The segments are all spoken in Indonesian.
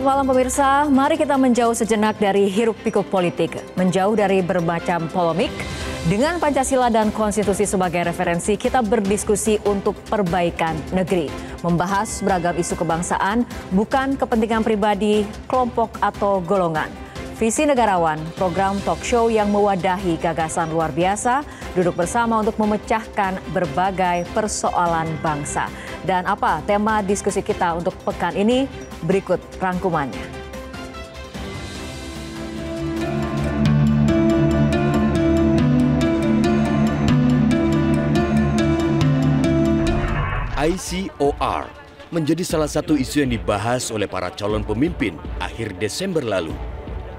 Selamat malam pemirsa, mari kita menjauh sejenak dari hiruk pikuk politik, menjauh dari bermacam polemik. Dengan Pancasila dan Konstitusi sebagai referensi, kita berdiskusi untuk perbaikan negeri. Membahas beragam isu kebangsaan, bukan kepentingan pribadi, kelompok atau golongan. Visi Negarawan, program talk show yang mewadahi gagasan luar biasa, duduk bersama untuk memecahkan berbagai persoalan bangsa. Dan apa tema diskusi kita untuk pekan ini? Berikut rangkumannya. ICOR menjadi salah satu isu yang dibahas oleh para calon pemimpin akhir Desember lalu.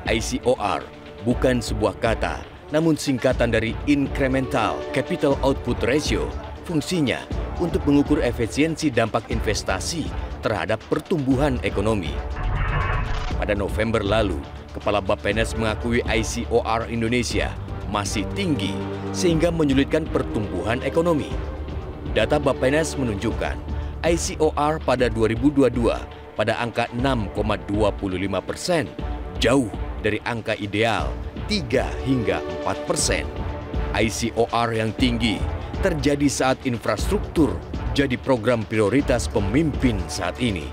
ICOR bukan sebuah kata, namun singkatan dari Incremental Capital Output Ratio fungsinya untuk mengukur efisiensi dampak investasi terhadap pertumbuhan ekonomi. Pada November lalu, Kepala Bapenas mengakui ICOR Indonesia masih tinggi sehingga menyulitkan pertumbuhan ekonomi. Data Bapenas menunjukkan ICOR pada 2022 pada angka 6,25 persen, jauh dari angka ideal 3 hingga 4 persen. ICOR yang tinggi terjadi saat infrastruktur jadi program prioritas pemimpin saat ini.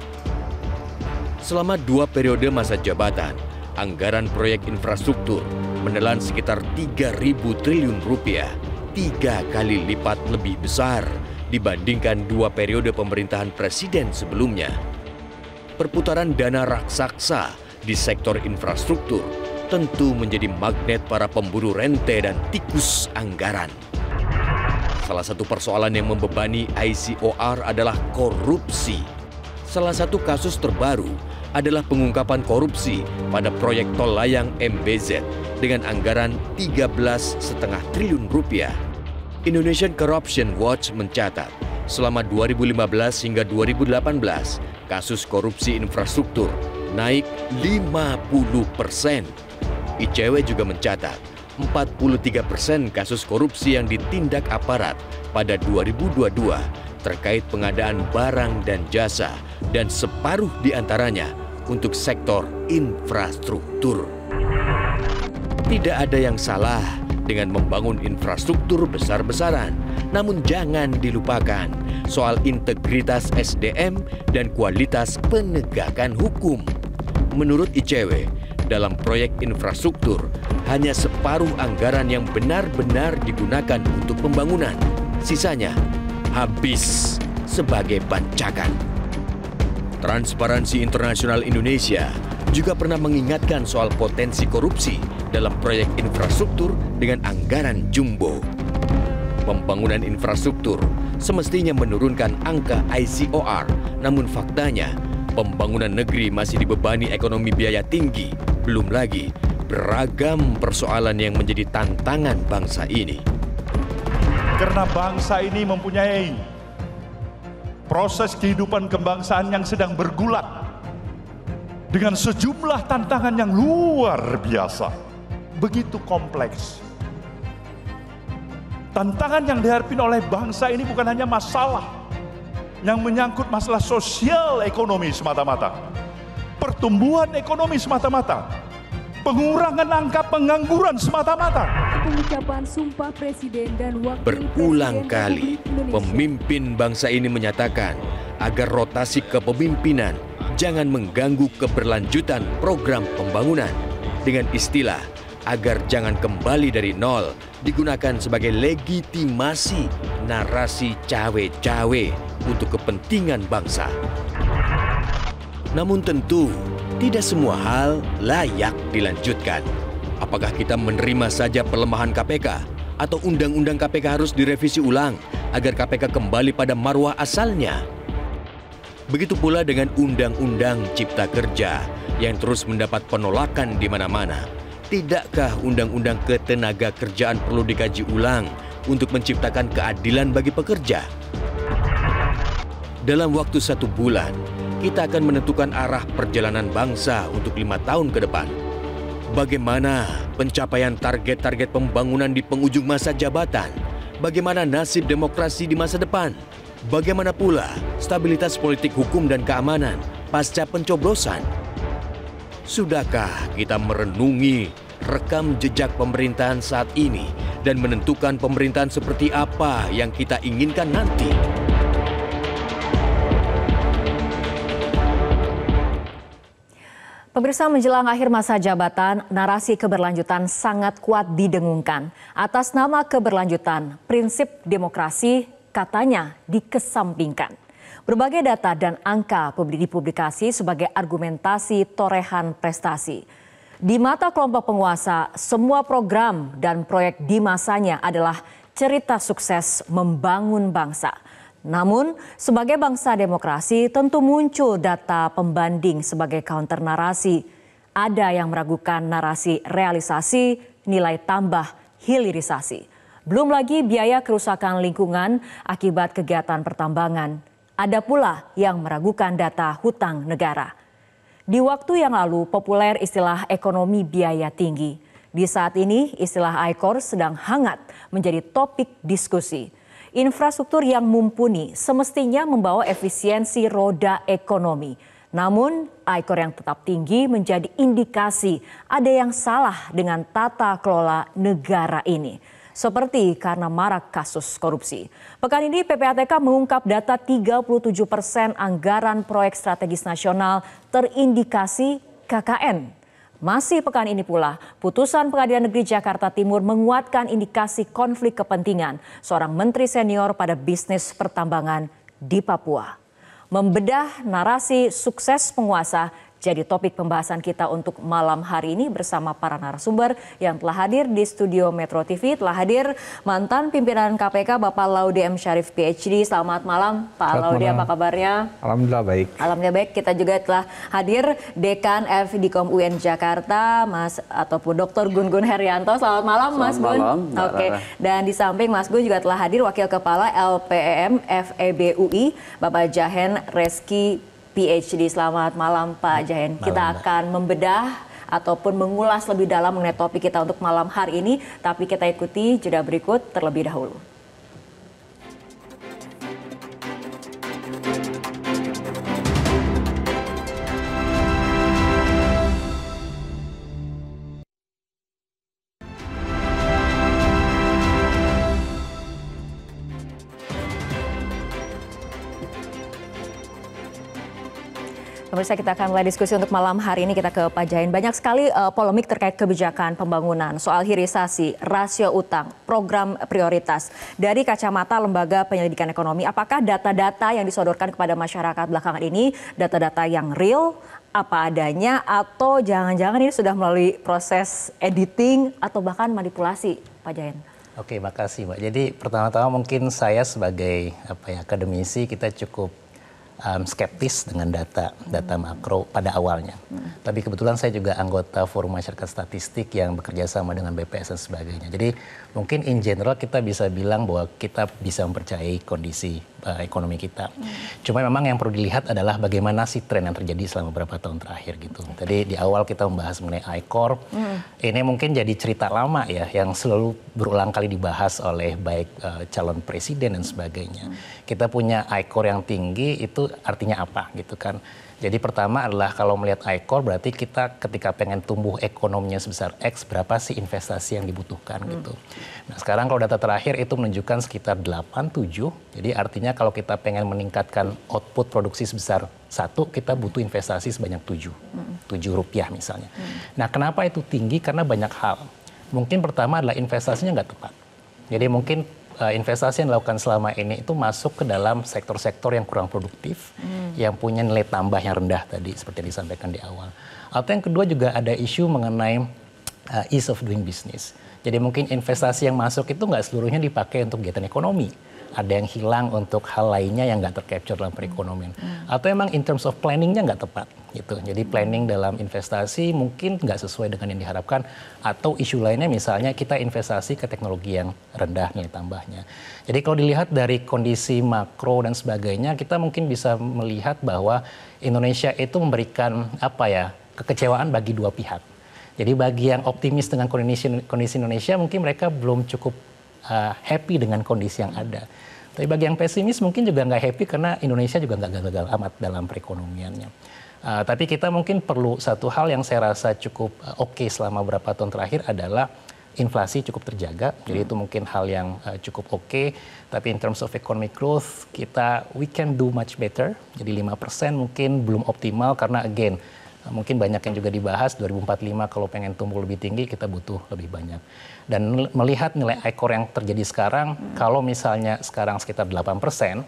Selama dua periode masa jabatan, anggaran proyek infrastruktur menelan sekitar 3.000 triliun rupiah, tiga kali lipat lebih besar dibandingkan dua periode pemerintahan presiden sebelumnya. Perputaran dana raksasa di sektor infrastruktur tentu menjadi magnet para pemburu rente dan tikus anggaran. Salah satu persoalan yang membebani ICOR adalah korupsi. Salah satu kasus terbaru adalah pengungkapan korupsi pada proyek tol layang MBZ dengan anggaran 13,5 triliun rupiah. Indonesian Corruption Watch mencatat, selama 2015 hingga 2018, kasus korupsi infrastruktur naik 50 persen. ICW juga mencatat, 43 persen kasus korupsi yang ditindak aparat pada 2022 terkait pengadaan barang dan jasa dan separuh diantaranya untuk sektor infrastruktur. Tidak ada yang salah dengan membangun infrastruktur besar-besaran. Namun jangan dilupakan soal integritas SDM dan kualitas penegakan hukum. Menurut ICW, dalam proyek infrastruktur hanya separuh anggaran yang benar-benar digunakan untuk pembangunan. Sisanya habis sebagai bancakan. Transparansi Internasional Indonesia juga pernah mengingatkan soal potensi korupsi dalam proyek infrastruktur dengan anggaran jumbo. Pembangunan infrastruktur semestinya menurunkan angka ICOR, namun faktanya pembangunan negeri masih dibebani ekonomi biaya tinggi, belum lagi beragam persoalan yang menjadi tantangan bangsa ini. Karena bangsa ini mempunyai proses kehidupan kebangsaan yang sedang bergulat dengan sejumlah tantangan yang luar biasa, begitu kompleks. Tantangan yang dihadapi oleh bangsa ini bukan hanya masalah yang menyangkut masalah sosial ekonomi semata-mata, pertumbuhan ekonomi semata-mata, pengurangan angka pengangguran semata-mata. Pengucapan sumpah presiden dan wakil Berulang presiden kali, pemimpin bangsa ini menyatakan agar rotasi kepemimpinan jangan mengganggu keberlanjutan program pembangunan dengan istilah agar jangan kembali dari nol digunakan sebagai legitimasi narasi cawe-cawe untuk kepentingan bangsa. Namun tentu tidak semua hal layak dilanjutkan. Apakah kita menerima saja pelemahan KPK atau undang-undang KPK harus direvisi ulang agar KPK kembali pada marwah asalnya? Begitu pula dengan undang-undang Cipta Kerja yang terus mendapat penolakan di mana-mana. Tidakkah undang-undang ketenaga kerjaan perlu dikaji ulang untuk menciptakan keadilan bagi pekerja? Dalam waktu satu bulan, kita akan menentukan arah perjalanan bangsa untuk lima tahun ke depan. Bagaimana pencapaian target-target pembangunan di penghujung masa jabatan? Bagaimana nasib demokrasi di masa depan? Bagaimana pula stabilitas politik hukum dan keamanan pasca pencoblosan? Sudahkah kita merenungi rekam jejak pemerintahan saat ini dan menentukan pemerintahan seperti apa yang kita inginkan nanti? Pemirsa menjelang akhir masa jabatan, narasi keberlanjutan sangat kuat didengungkan. Atas nama keberlanjutan, prinsip demokrasi katanya dikesampingkan. Berbagai data dan angka dipublikasi sebagai argumentasi torehan prestasi. Di mata kelompok penguasa, semua program dan proyek di masanya adalah cerita sukses membangun bangsa. Namun, sebagai bangsa demokrasi tentu muncul data pembanding sebagai counter narasi. Ada yang meragukan narasi realisasi, nilai tambah, hilirisasi. Belum lagi biaya kerusakan lingkungan akibat kegiatan pertambangan. Ada pula yang meragukan data hutang negara. Di waktu yang lalu populer istilah ekonomi biaya tinggi. Di saat ini istilah ICOR sedang hangat menjadi topik diskusi. Infrastruktur yang mumpuni semestinya membawa efisiensi roda ekonomi. Namun, ikor yang tetap tinggi menjadi indikasi ada yang salah dengan tata kelola negara ini seperti karena marak kasus korupsi. Pekan ini PPATK mengungkap data 37 persen anggaran proyek strategis nasional terindikasi KKN masih pekan ini pula, putusan Pengadilan Negeri Jakarta Timur menguatkan indikasi konflik kepentingan seorang menteri senior pada bisnis pertambangan di Papua. Membedah narasi sukses penguasa jadi topik pembahasan kita untuk malam hari ini bersama para narasumber yang telah hadir di studio Metro TV. Telah hadir mantan pimpinan KPK Bapak Laude M. Syarif PhD. Selamat malam Pak Selamat Laude, malam. apa kabarnya? Alhamdulillah baik. Alhamdulillah baik. Kita juga telah hadir Dekan FDKOM UN Jakarta, Mas ataupun Dr. Gun Gun Herianto. Selamat malam Selamat Mas malam, Gun. Oke. Dan di samping Mas Gun juga telah hadir Wakil Kepala LPEM FEBUI Bapak Jahen Reski PhD. Selamat malam Pak Jayan. Kita akan membedah ataupun mengulas lebih dalam mengenai topik kita untuk malam hari ini, tapi kita ikuti jeda berikut terlebih dahulu. pemirsa kita akan mulai diskusi untuk malam hari ini kita ke Pak Jain. Banyak sekali uh, polemik terkait kebijakan pembangunan, soal hirisasi, rasio utang, program prioritas. Dari kacamata Lembaga Penyelidikan Ekonomi, apakah data-data yang disodorkan kepada masyarakat belakangan ini data-data yang real apa adanya atau jangan-jangan ini sudah melalui proses editing atau bahkan manipulasi, Pak Jain? Oke, makasih Mbak. Jadi pertama-tama mungkin saya sebagai apa ya akademisi kita cukup um, skeptis dengan data data makro pada awalnya. Tapi kebetulan saya juga anggota Forum Masyarakat Statistik yang bekerja sama dengan BPS dan sebagainya. Jadi mungkin in general kita bisa bilang bahwa kita bisa mempercayai kondisi uh, ekonomi kita. Hmm. Cuma memang yang perlu dilihat adalah bagaimana sih tren yang terjadi selama beberapa tahun terakhir gitu. Tadi di awal kita membahas mengenai I Corp. Hmm. Ini mungkin jadi cerita lama ya yang selalu berulang kali dibahas oleh baik uh, calon presiden dan sebagainya. Hmm. Kita punya I yang tinggi itu artinya apa gitu kan? Jadi pertama adalah kalau melihat ICOR berarti kita ketika pengen tumbuh ekonominya sebesar X berapa sih investasi yang dibutuhkan hmm. gitu. Nah sekarang kalau data terakhir itu menunjukkan sekitar 8-7. Jadi artinya kalau kita pengen meningkatkan output produksi sebesar satu kita butuh investasi sebanyak 7. Hmm. 7 rupiah misalnya. Hmm. Nah kenapa itu tinggi? Karena banyak hal. Mungkin pertama adalah investasinya nggak tepat. Jadi mungkin uh, investasi yang dilakukan selama ini itu masuk ke dalam sektor-sektor yang kurang produktif, hmm. yang punya nilai tambah yang rendah tadi seperti yang disampaikan di awal. Atau yang kedua juga ada isu mengenai uh, ease of doing business. Jadi mungkin investasi yang masuk itu nggak seluruhnya dipakai untuk kegiatan ekonomi ada yang hilang untuk hal lainnya yang nggak tercapture dalam perekonomian. Hmm. Atau emang in terms of planningnya nggak tepat gitu. Jadi planning dalam investasi mungkin nggak sesuai dengan yang diharapkan. Atau isu lainnya misalnya kita investasi ke teknologi yang rendah nilai tambahnya. Jadi kalau dilihat dari kondisi makro dan sebagainya, kita mungkin bisa melihat bahwa Indonesia itu memberikan apa ya kekecewaan bagi dua pihak. Jadi bagi yang optimis dengan kondisi kondisi Indonesia mungkin mereka belum cukup uh, happy dengan kondisi yang ada. Tapi bagi yang pesimis mungkin juga nggak happy karena Indonesia juga nggak gagal amat dalam perekonomiannya. Uh, tapi kita mungkin perlu satu hal yang saya rasa cukup uh, oke okay selama beberapa tahun terakhir adalah inflasi cukup terjaga. Jadi hmm. itu mungkin hal yang uh, cukup oke. Okay. Tapi in terms of economic growth, kita we can do much better. Jadi 5% mungkin belum optimal karena again Nah, mungkin banyak yang juga dibahas 2045 kalau pengen tumbuh lebih tinggi kita butuh lebih banyak dan melihat nilai ekor yang terjadi sekarang hmm. kalau misalnya sekarang sekitar 8 persen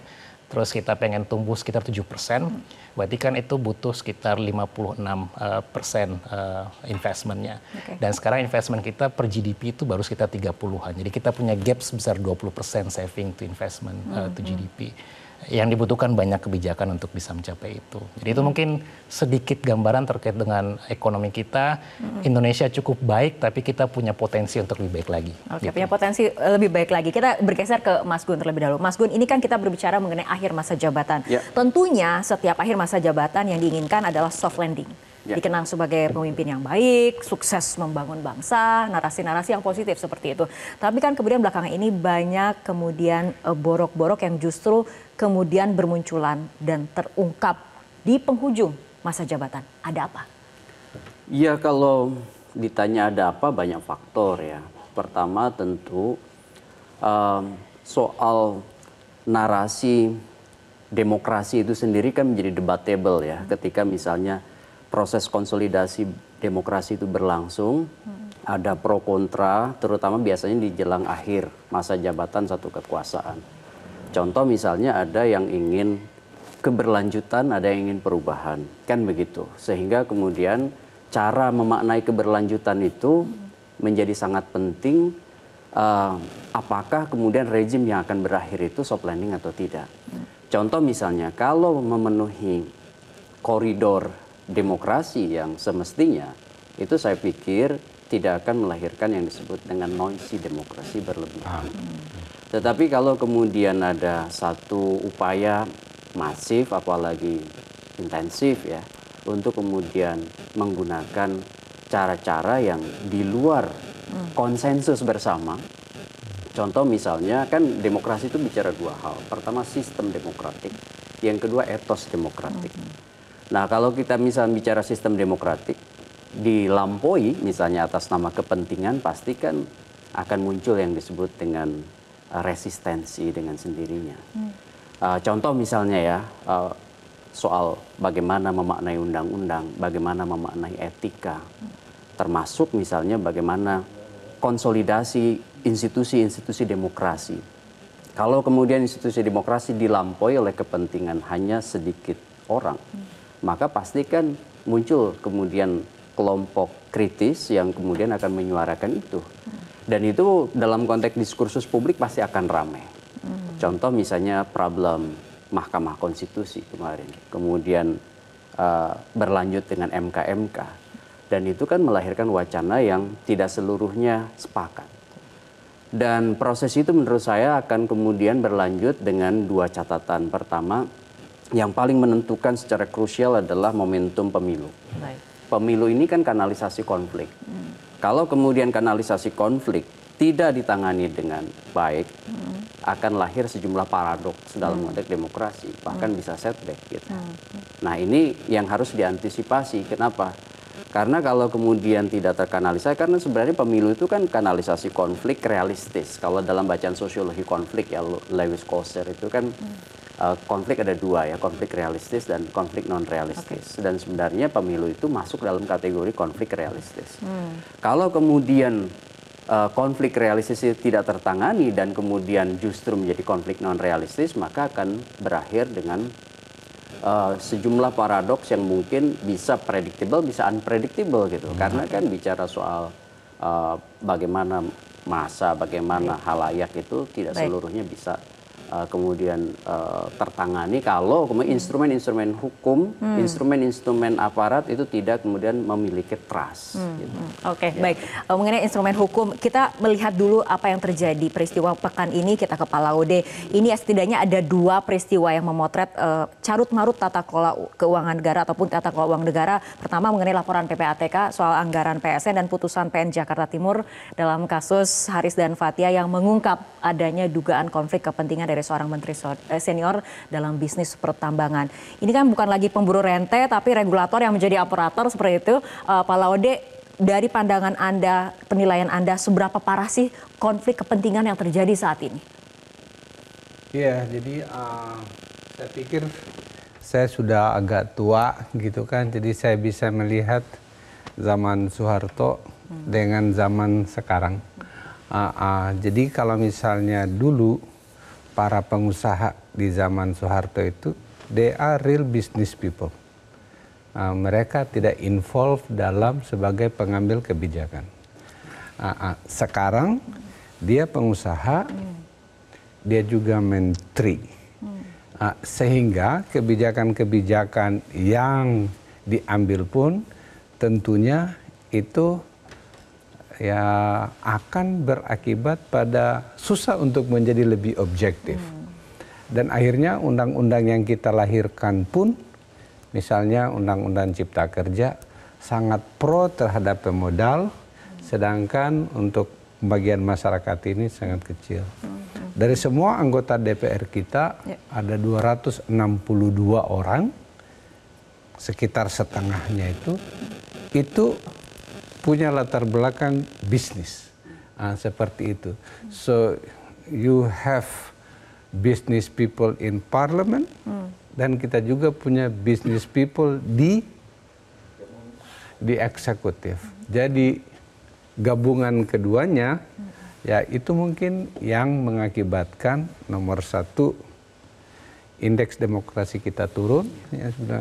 terus kita pengen tumbuh sekitar 7 persen hmm. berarti kan itu butuh sekitar 56 uh, persen uh, investmentnya okay. dan sekarang investment kita per GDP itu baru sekitar 30-an jadi kita punya gap sebesar 20 persen saving to investment uh, to GDP hmm, hmm yang dibutuhkan banyak kebijakan untuk bisa mencapai itu. Jadi itu hmm. mungkin sedikit gambaran terkait dengan ekonomi kita. Hmm. Indonesia cukup baik, tapi kita punya potensi untuk lebih baik lagi. Oke, gitu. punya potensi eh, lebih baik lagi. Kita bergeser ke Mas Gun terlebih dahulu. Mas Gun, ini kan kita berbicara mengenai akhir masa jabatan. Ya. Tentunya setiap akhir masa jabatan yang diinginkan adalah soft landing. Ya. Dikenang sebagai pemimpin yang baik, sukses membangun bangsa, narasi-narasi yang positif seperti itu. Tapi kan kemudian belakangan ini banyak kemudian eh, borok-borok yang justru kemudian bermunculan dan terungkap di penghujung masa jabatan. Ada apa? Ya kalau ditanya ada apa banyak faktor ya. Pertama tentu um, soal narasi demokrasi itu sendiri kan menjadi debatable ya. Hmm. Ketika misalnya proses konsolidasi demokrasi itu berlangsung, hmm. ada pro kontra, terutama biasanya di jelang akhir masa jabatan satu kekuasaan Contoh misalnya ada yang ingin keberlanjutan, ada yang ingin perubahan, kan begitu. Sehingga kemudian cara memaknai keberlanjutan itu menjadi sangat penting. Uh, apakah kemudian rejim yang akan berakhir itu soft landing atau tidak? Contoh misalnya kalau memenuhi koridor demokrasi yang semestinya, itu saya pikir tidak akan melahirkan yang disebut dengan noisy demokrasi berlebihan. Tetapi kalau kemudian ada satu upaya masif apalagi intensif ya untuk kemudian menggunakan cara-cara yang di luar hmm. konsensus bersama. Contoh misalnya kan demokrasi itu bicara dua hal. Pertama sistem demokratik, yang kedua etos demokratik. Hmm. Nah, kalau kita misalnya bicara sistem demokratik dilampaui misalnya atas nama kepentingan pastikan akan muncul yang disebut dengan Eh, resistensi dengan sendirinya. Hmm. Uh, contoh misalnya ya uh, soal bagaimana memaknai undang-undang, bagaimana memaknai etika, termasuk misalnya bagaimana konsolidasi institusi-institusi demokrasi. Kalau kemudian institusi demokrasi dilampaui oleh kepentingan hanya sedikit orang, hmm. maka pastikan muncul kemudian kelompok kritis yang kemudian akan menyuarakan itu. Dan itu dalam konteks diskursus publik pasti akan ramai. Hmm. Contoh misalnya problem Mahkamah Konstitusi kemarin, kemudian uh, berlanjut dengan MKMK, dan itu kan melahirkan wacana yang tidak seluruhnya sepakat. Dan proses itu menurut saya akan kemudian berlanjut dengan dua catatan. Pertama, yang paling menentukan secara krusial adalah momentum pemilu. Pemilu ini kan kanalisasi konflik. Hmm. Kalau kemudian kanalisasi konflik tidak ditangani dengan baik, hmm. akan lahir sejumlah paradoks dalam hmm. konteks demokrasi, bahkan hmm. bisa setback gitu. Hmm. Nah ini yang harus diantisipasi. Kenapa? Karena kalau kemudian tidak terkanalisasi, karena sebenarnya pemilu itu kan kanalisasi konflik realistis. Kalau dalam bacaan sosiologi konflik ya Lewis Koser itu kan hmm. Eh, konflik ada dua ya, konflik realistis dan konflik non realistis. Okay. Dan sebenarnya pemilu itu masuk dalam kategori konflik realistis. Hmm. Kalau kemudian uh, konflik realistis tidak tertangani dan kemudian justru menjadi konflik non realistis, maka akan berakhir dengan uh, sejumlah paradoks yang mungkin bisa predictable, bisa unpredictable gitu. Hmm. Karena kan bicara soal uh, bagaimana masa, bagaimana Baik. halayak itu tidak Baik. seluruhnya bisa Eh, kemudian uh, tertangani kalau kemudian hmm. instrumen-instrumen hukum, hmm. instrumen-instrumen hmm. aparat itu tidak kemudian memiliki trust. Hmm. hmm. Gitu. Oke, okay, ya. baik. Uh, mengenai instrumen hukum, kita melihat dulu apa yang terjadi peristiwa pekan ini kita ke Palaude. Ini ya setidaknya ada dua peristiwa yang memotret uh, carut marut tata kelola keuangan negara ataupun tata kelola uang negara. Pertama mengenai laporan PPATK soal anggaran PSN dan putusan PN Jakarta Timur dalam kasus Haris dan Fatia yang mengungkap adanya dugaan konflik kepentingan dari dari seorang menteri eh, senior dalam bisnis pertambangan. Ini kan bukan lagi pemburu rente, tapi regulator yang menjadi operator seperti itu. Uh, Pak Laude, dari pandangan Anda, penilaian Anda, seberapa parah sih konflik kepentingan yang terjadi saat ini? Iya, yeah, jadi uh, saya pikir saya sudah agak tua gitu kan, jadi saya bisa melihat zaman Soeharto hmm. dengan zaman sekarang. Uh, uh, jadi kalau misalnya dulu para pengusaha di zaman Soeharto itu they are real business people. Uh, mereka tidak involved dalam sebagai pengambil kebijakan. Uh, uh, sekarang dia pengusaha, dia juga menteri. Uh, sehingga kebijakan-kebijakan yang diambil pun tentunya itu ya akan berakibat pada susah untuk menjadi lebih objektif. Hmm. Dan akhirnya undang-undang yang kita lahirkan pun misalnya undang-undang cipta kerja sangat pro terhadap pemodal hmm. sedangkan untuk bagian masyarakat ini sangat kecil. Hmm. Dari semua anggota DPR kita ya. ada 262 orang sekitar setengahnya itu itu punya latar belakang bisnis uh, seperti itu. So you have business people in parliament hmm. dan kita juga punya business people di di eksekutif. Hmm. Jadi gabungan keduanya hmm. ya itu mungkin yang mengakibatkan nomor satu indeks demokrasi kita turun ya sudah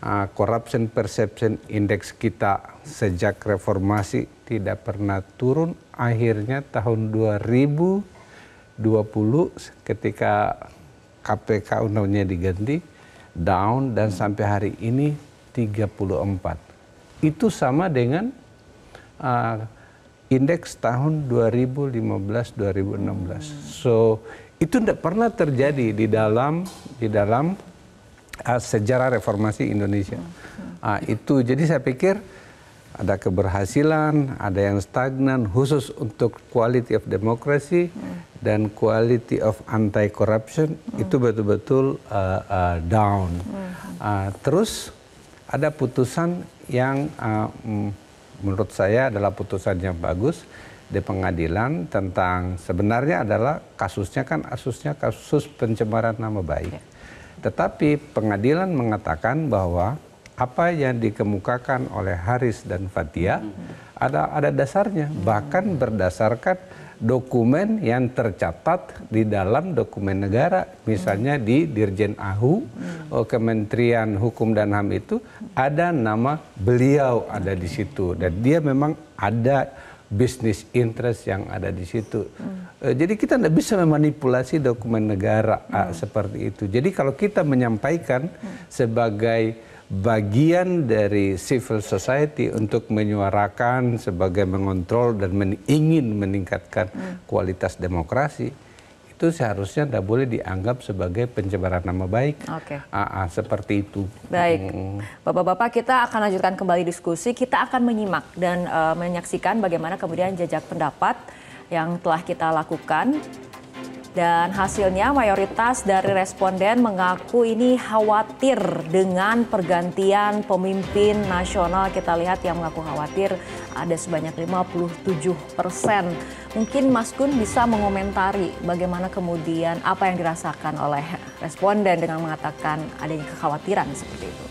Ah, corruption perception index kita sejak reformasi tidak pernah turun akhirnya tahun 2020 ketika KPK undangnya diganti down dan sampai hari ini 34 itu sama dengan uh, indeks tahun 2015 2016 so itu tidak pernah terjadi di dalam di dalam Ah, sejarah reformasi Indonesia. Uh, itu jadi saya pikir ada keberhasilan, ada yang stagnan khusus untuk quality of democracy hmm. dan quality of anti corruption itu betul-betul uh, uh, down. Uh, terus ada putusan yang uh, menurut saya adalah putusan yang bagus di pengadilan tentang sebenarnya adalah kasusnya kan kasusnya kasus pencemaran nama baik. Yeah tetapi pengadilan mengatakan bahwa apa yang dikemukakan oleh Haris dan Fatia ada ada dasarnya bahkan berdasarkan dokumen yang tercatat di dalam dokumen negara misalnya di Dirjen AHU hmm. eh, Kementerian Hukum dan HAM itu ada nama beliau ada di situ dan dia memang ada bisnis interest yang ada di situ. Hmm. Jadi kita tidak bisa memanipulasi dokumen negara ah, hmm. seperti itu. Jadi kalau kita menyampaikan hmm. sebagai bagian dari civil society untuk menyuarakan sebagai mengontrol dan men ingin meningkatkan hmm. kualitas demokrasi, itu seharusnya tidak boleh dianggap sebagai pencemaran nama baik. Oke. Okay. Ah, AA ah, seperti itu. Baik, bapak-bapak kita akan lanjutkan kembali diskusi. Kita akan menyimak dan uh, menyaksikan bagaimana kemudian jejak pendapat yang telah kita lakukan dan hasilnya mayoritas dari responden mengaku ini khawatir dengan pergantian pemimpin nasional. Kita lihat yang mengaku khawatir ada sebanyak 57 persen. Mungkin Mas Gun bisa mengomentari bagaimana kemudian apa yang dirasakan oleh responden dengan mengatakan adanya kekhawatiran seperti itu.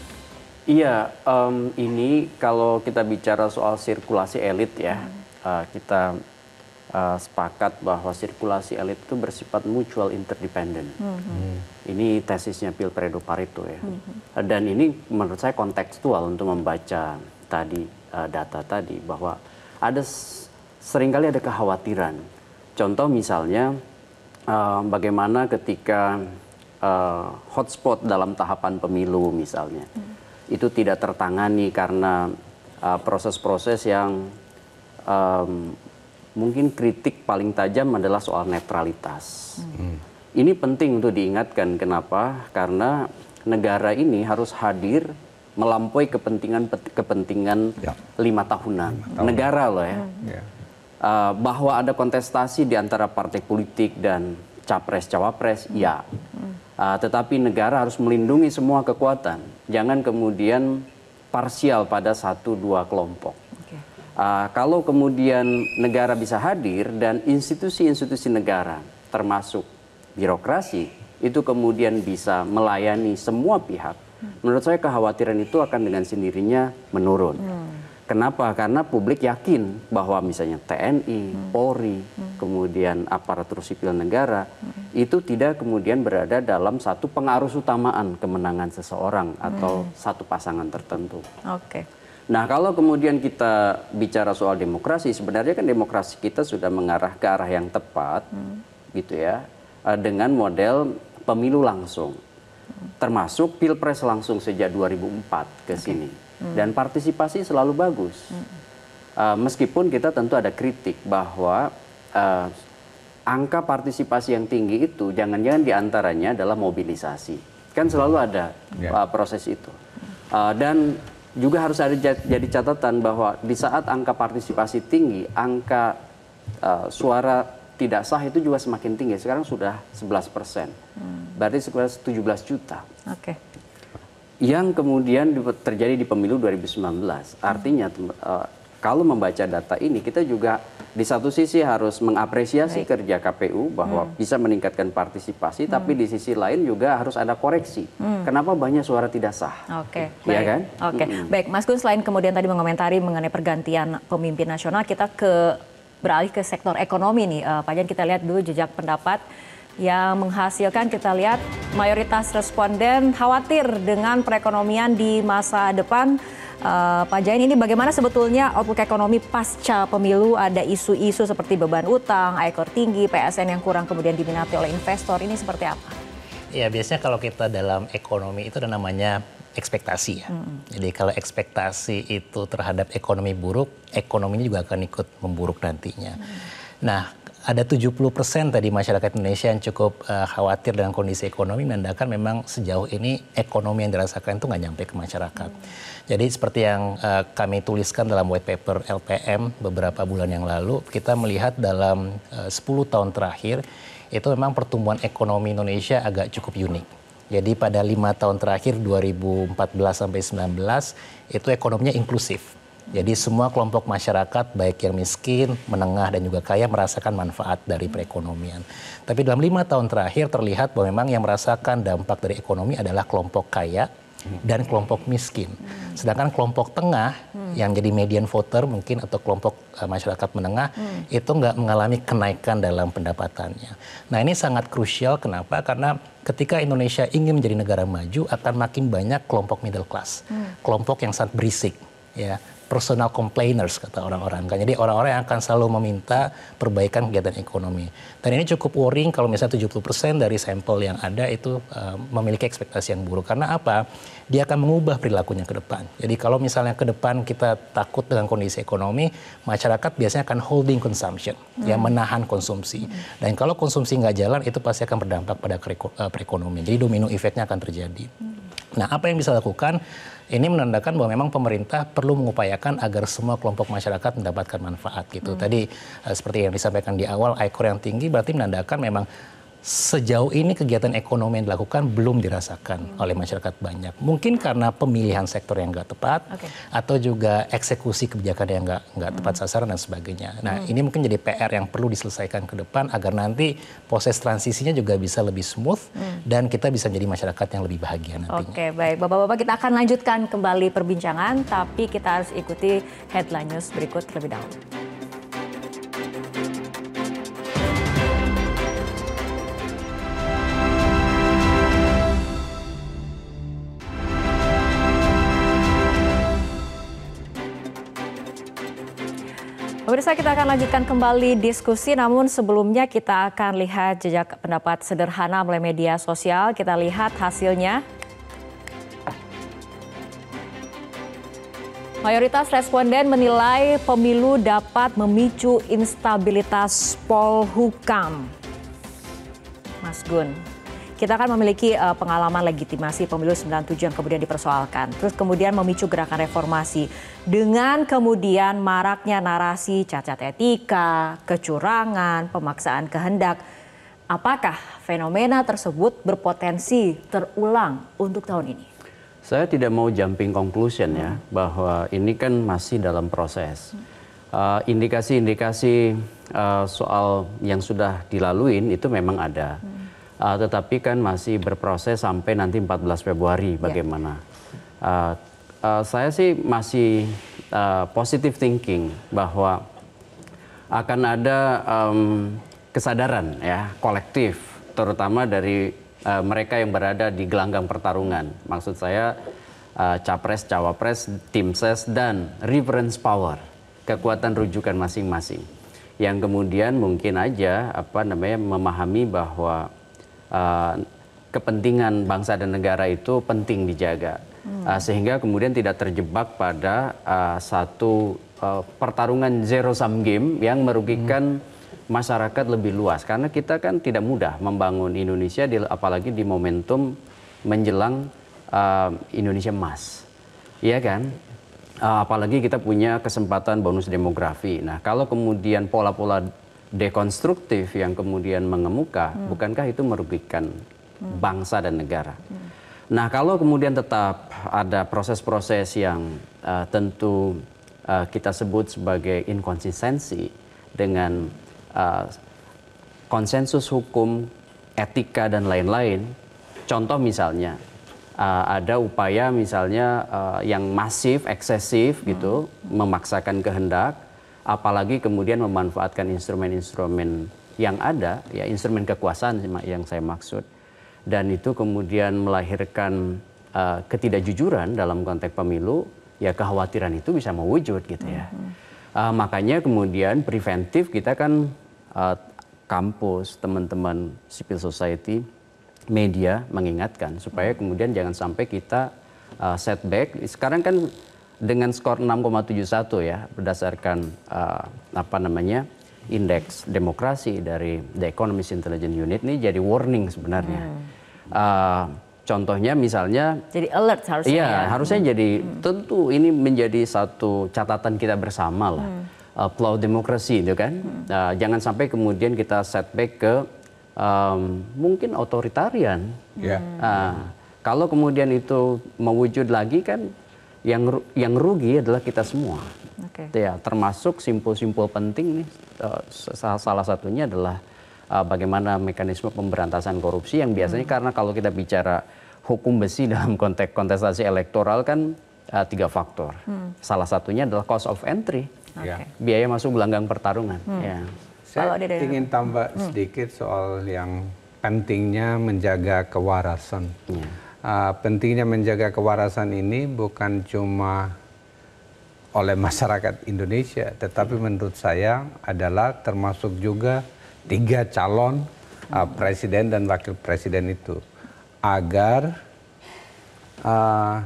Iya, um, ini kalau kita bicara soal sirkulasi elit ya, hmm. uh, kita uh, sepakat bahwa sirkulasi elit itu bersifat mutual interdependent. Mm -hmm. Ini tesisnya Pilpredo Pareto ya. Mm -hmm. Eh, dan ini menurut saya kontekstual untuk membaca tadi uh, data tadi bahwa ada seringkali ada kekhawatiran. Contoh misalnya uh, bagaimana ketika uh, hotspot dalam tahapan pemilu misalnya mm. itu tidak tertangani karena proses-proses uh, yang um, mungkin kritik paling tajam adalah soal netralitas. Hmm. Ini penting untuk diingatkan kenapa? Karena negara ini harus hadir melampaui kepentingan kepentingan ya. lima tahunan lima tahun. negara loh ya. Hmm. ya. Uh, bahwa ada kontestasi di antara partai politik dan capres-cawapres, hmm. ya. Uh, tetapi negara harus melindungi semua kekuatan. Jangan kemudian parsial pada satu dua kelompok. Uh, kalau kemudian negara bisa hadir dan institusi-institusi negara termasuk birokrasi itu kemudian bisa melayani semua pihak, hmm. menurut saya kekhawatiran itu akan dengan sendirinya menurun. Hmm. Kenapa? Karena publik yakin bahwa misalnya TNI, hmm. Polri, hmm. kemudian aparatur sipil negara hmm. itu tidak kemudian berada dalam satu pengaruh utamaan kemenangan seseorang atau hmm. satu pasangan tertentu. Oke. Okay. Nah, kalau kemudian kita bicara soal demokrasi, sebenarnya kan demokrasi kita sudah mengarah ke arah yang tepat, hmm. gitu ya, eh, dengan model pemilu langsung, termasuk pilpres langsung sejak 2004 ke sini, okay. hmm. dan partisipasi selalu bagus. Hmm. Uh, meskipun kita tentu ada kritik bahwa uh, angka partisipasi yang tinggi itu jangan-jangan diantaranya adalah mobilisasi, kan selalu ada uh, proses itu, uh, dan juga harus ada jadi catatan bahwa di saat angka partisipasi tinggi, angka uh, suara tidak sah itu juga semakin tinggi. Sekarang sudah 11 persen, hmm. berarti sekitar 17 juta. Oke. Okay. Yang kemudian terjadi di pemilu 2019, artinya hmm. uh, kalau membaca data ini kita juga di satu sisi harus mengapresiasi Baik. kerja KPU bahwa hmm. bisa meningkatkan partisipasi, hmm. tapi di sisi lain juga harus ada koreksi. Hmm. Kenapa banyak suara tidak sah? Oke, okay. ya kan? Oke, okay. hmm. Baik, Mas Gun. Selain kemudian tadi mengomentari mengenai pergantian pemimpin nasional, kita ke beralih ke sektor ekonomi nih. Uh, Pak Jan, kita lihat dulu jejak pendapat yang menghasilkan kita lihat mayoritas responden khawatir dengan perekonomian di masa depan uh, Pak Jain ini bagaimana sebetulnya outlook ekonomi pasca pemilu ada isu-isu seperti beban utang, ekor tinggi, PSN yang kurang kemudian diminati oleh investor ini seperti apa? Ya biasanya kalau kita dalam ekonomi itu ada namanya ekspektasi ya. Hmm. Jadi kalau ekspektasi itu terhadap ekonomi buruk, ekonominya juga akan ikut memburuk nantinya. Hmm. Nah ada 70% tadi masyarakat Indonesia yang cukup uh, khawatir dengan kondisi ekonomi menandakan memang sejauh ini ekonomi yang dirasakan itu nggak nyampe ke masyarakat. Hmm. Jadi seperti yang uh, kami tuliskan dalam white paper LPM beberapa bulan yang lalu, kita melihat dalam eh, uh, 10 tahun terakhir itu memang pertumbuhan ekonomi Indonesia agak cukup unik. Jadi pada lima tahun terakhir 2014 sampai 19 itu ekonominya inklusif jadi semua kelompok masyarakat baik yang miskin, menengah dan juga kaya merasakan manfaat dari perekonomian. Tapi dalam lima tahun terakhir terlihat bahwa memang yang merasakan dampak dari ekonomi adalah kelompok kaya dan kelompok miskin. Sedangkan kelompok tengah yang jadi median voter mungkin atau kelompok eh, masyarakat menengah itu nggak mengalami kenaikan dalam pendapatannya. Nah ini sangat krusial kenapa? Karena ketika Indonesia ingin menjadi negara maju akan makin banyak kelompok middle class, kelompok yang sangat berisik ya personal complainers kata orang-orang kan. Jadi orang-orang yang akan selalu meminta perbaikan kegiatan ekonomi. Dan ini cukup worrying kalau misalnya 70% dari sampel yang ada itu uh, memiliki ekspektasi yang buruk. Karena apa? Dia akan mengubah perilakunya ke depan. Jadi kalau misalnya ke depan kita takut dengan kondisi ekonomi, masyarakat biasanya akan holding consumption, ya, hmm. ya menahan konsumsi. Hmm. Dan kalau konsumsi nggak jalan itu pasti akan berdampak pada eh, perekonomian. Jadi domino efeknya akan terjadi. Hmm. Nah, apa yang bisa dilakukan? Ini menandakan bahwa memang pemerintah perlu mengupayakan agar semua kelompok masyarakat mendapatkan manfaat gitu. Hmm. Tadi eh, seperti yang disampaikan di awal, ekor yang tinggi berarti menandakan memang sejauh ini kegiatan ekonomi yang dilakukan belum dirasakan hmm. oleh masyarakat banyak. Mungkin karena pemilihan sektor yang nggak tepat, okay. atau juga eksekusi kebijakan yang nggak nggak tepat hmm. sasaran dan sebagainya. Nah, hmm. ini mungkin jadi PR yang perlu diselesaikan ke depan agar nanti proses transisinya juga bisa lebih smooth hmm. dan kita bisa jadi masyarakat yang lebih bahagia nantinya. Oke, okay, baik, bapak-bapak kita akan lanjutkan kembali perbincangan, tapi kita harus ikuti headline news berikut terlebih dahulu. Pemirsa kita akan lanjutkan kembali diskusi namun sebelumnya kita akan lihat jejak pendapat sederhana melalui media sosial. Kita lihat hasilnya. Mayoritas responden menilai pemilu dapat memicu instabilitas Polhukam. Mas Gun kita akan memiliki uh, pengalaman legitimasi pemilu 97 yang kemudian dipersoalkan. Terus kemudian memicu gerakan reformasi dengan kemudian maraknya narasi cacat etika, kecurangan, pemaksaan kehendak. Apakah fenomena tersebut berpotensi terulang untuk tahun ini? Saya tidak mau jumping conclusion ya hmm. bahwa ini kan masih dalam proses. Eh, indikasi-indikasi uh, uh, soal yang sudah dilaluin itu memang ada. Hmm. Uh, tetapi kan masih berproses sampai nanti 14 Februari ya. bagaimana. Yeah. Uh, ah, uh, saya sih masih uh, positive thinking bahwa akan ada um, kesadaran ya kolektif terutama dari uh, mereka yang berada di gelanggang pertarungan. Maksud saya uh, capres, cawapres, tim ses dan reference power, kekuatan rujukan masing-masing. Yang kemudian mungkin aja apa namanya memahami bahwa Eh, kepentingan bangsa dan negara itu penting dijaga. Hmm. Uh, sehingga kemudian tidak terjebak pada uh, satu uh, pertarungan zero sum game yang merugikan hmm masyarakat lebih luas karena kita kan tidak mudah membangun Indonesia di, apalagi di momentum menjelang uh, Indonesia emas iya kan apalagi kita punya kesempatan bonus demografi nah kalau kemudian pola-pola dekonstruktif yang kemudian mengemuka, hmm. bukankah itu merugikan hmm. bangsa dan negara? Hmm. Nah, kalau kemudian tetap ada proses-proses yang uh, tentu uh, kita sebut sebagai inkonsistensi dengan uh, konsensus hukum, etika dan lain-lain. Contoh misalnya uh, ada upaya misalnya uh, yang masif, eksesif gitu, hmm. memaksakan kehendak apalagi kemudian memanfaatkan instrumen-instrumen yang ada, ya instrumen kekuasaan yang saya maksud, dan itu kemudian melahirkan uh, ketidakjujuran dalam konteks pemilu, ya kekhawatiran itu bisa mewujud gitu ya. Mm-hmm. Uh, makanya kemudian preventif kita kan uh, kampus, teman-teman civil society, media mengingatkan supaya mm-hmm. kemudian jangan sampai kita uh, setback. Sekarang kan dengan skor 6,71 ya berdasarkan uh, apa namanya indeks demokrasi dari The Economist Intelligence Unit ini jadi warning sebenarnya. Hmm. Uh, contohnya misalnya jadi alert harusnya. Iya, ya. harusnya hmm. jadi hmm. tentu ini menjadi satu catatan kita bersama lah. Hmm. Uh, demokrasi itu kan. Hmm. Uh, jangan sampai kemudian kita setback ke um, mungkin otoritarian. Yeah. Ya. Hmm. kalau kemudian itu mewujud lagi kan yang yang rugi adalah kita semua. Okay. Gitu ya, termasuk simpul-simpul penting nih uh, salah satunya adalah uh, bagaimana mekanisme pemberantasan korupsi yang biasanya hmm. karena kalau kita bicara hukum besi dalam konteks kontestasi elektoral kan uh, tiga faktor. Hmm. Salah satunya adalah cost of entry. Okay. Ya. Biaya masuk gelanggang pertarungan. Hmm. Ya. Saya ingin tambah hmm. sedikit soal yang pentingnya menjaga kewarasan. Ya Ah, pentingnya menjaga kewarasan ini bukan cuma oleh masyarakat Indonesia, tetapi iya. menurut saya adalah termasuk juga tiga calon uh, presiden dan wakil presiden itu agar riak ah,